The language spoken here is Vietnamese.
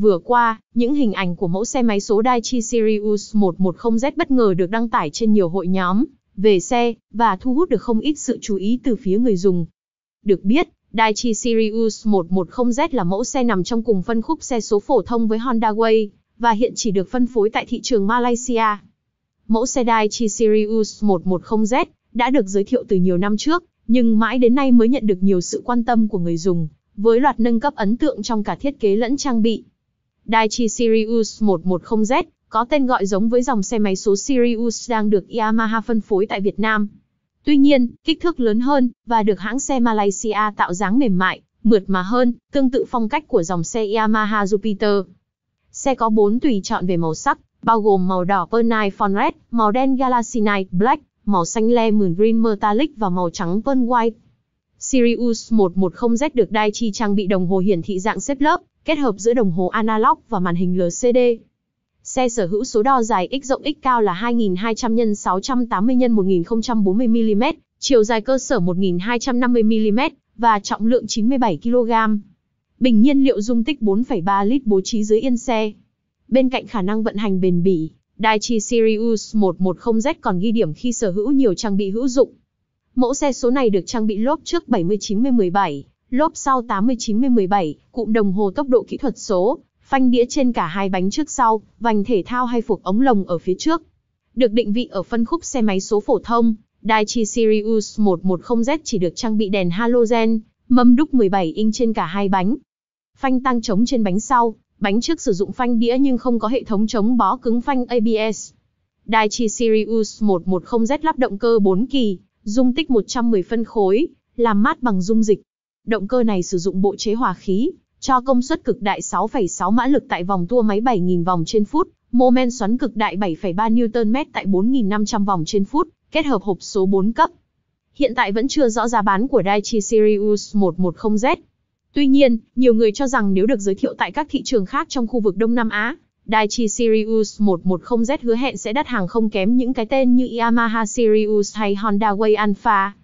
Vừa qua, những hình ảnh của mẫu xe máy số Daichi Sirius 110Z bất ngờ được đăng tải trên nhiều hội nhóm về xe và thu hút được không ít sự chú ý từ phía người dùng. Được biết, Daichi Sirius 110Z là mẫu xe nằm trong cùng phân khúc xe số phổ thông với Honda Way và hiện chỉ được phân phối tại thị trường Malaysia. Mẫu xe Daichi Sirius 110Z đã được giới thiệu từ nhiều năm trước, nhưng mãi đến nay mới nhận được nhiều sự quan tâm của người dùng, với loạt nâng cấp ấn tượng trong cả thiết kế lẫn trang bị. Daichi Sirius 110Z, có tên gọi giống với dòng xe máy số Sirius đang được Yamaha phân phối tại Việt Nam. Tuy nhiên, kích thước lớn hơn và được hãng xe Malaysia tạo dáng mềm mại, mượt mà hơn, tương tự phong cách của dòng xe Yamaha Jupiter. Xe có 4 tùy chọn về màu sắc, bao gồm màu đỏ Pernai Fon Red, màu đen Galaxy Night Black, màu xanh le Mườn Green Metallic và màu trắng Pearl White. Sirius 110Z được Daichi trang bị đồng hồ hiển thị dạng xếp lớp, kết hợp giữa đồng hồ analog và màn hình LCD. Xe sở hữu số đo dài x rộng x cao là 2200 x 680 x 1040 mm, chiều dài cơ sở 1250 mm và trọng lượng 97 kg. Bình nhiên liệu dung tích 4,3 lít bố trí dưới yên xe. Bên cạnh khả năng vận hành bền bỉ, Daichi Sirius 110Z còn ghi điểm khi sở hữu nhiều trang bị hữu dụng. Mẫu xe số này được trang bị lốp trước 70-90-17, lốp sau 80-90-17, cụm đồng hồ tốc độ kỹ thuật số, phanh đĩa trên cả hai bánh trước sau, vành thể thao hay phục ống lồng ở phía trước. Được định vị ở phân khúc xe máy số phổ thông, Daichi Sirius 110Z chỉ được trang bị đèn halogen, mâm đúc 17 inch trên cả hai bánh. Phanh tăng chống trên bánh sau, bánh trước sử dụng phanh đĩa nhưng không có hệ thống chống bó cứng phanh ABS. Daichi Sirius 110Z lắp động cơ 4 kỳ, dung tích 110 phân khối, làm mát bằng dung dịch. Động cơ này sử dụng bộ chế hòa khí, cho công suất cực đại 6,6 mã lực tại vòng tua máy 7.000 vòng trên phút, mô men xoắn cực đại 7,3 Nm tại 4.500 vòng trên phút, kết hợp hộp số 4 cấp. Hiện tại vẫn chưa rõ giá bán của Daichi Sirius 110Z. Tuy nhiên, nhiều người cho rằng nếu được giới thiệu tại các thị trường khác trong khu vực Đông Nam Á, Daichi Sirius 110Z hứa hẹn sẽ đắt hàng không kém những cái tên như Yamaha Sirius hay Honda Way Alpha.